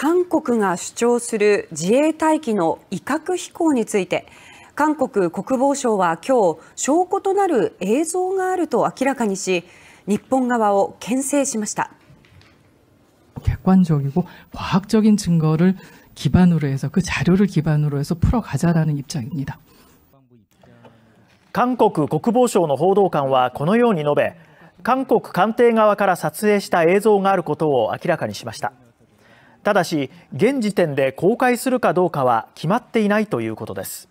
韓国が主張する自衛隊機の威嚇飛行について韓国国防省は今日証拠となる映像があると明らかにし日本側を牽制しました。객관적이고과학적인증거를기반으로해서그자료를기반으로해서풀어가자라는입장입니다한국국방부의보도관은このように述べ、韓国艦艇側から撮影した映像があることを明らかにしました。ただし現時点で公開するかどうかは決まっていないということです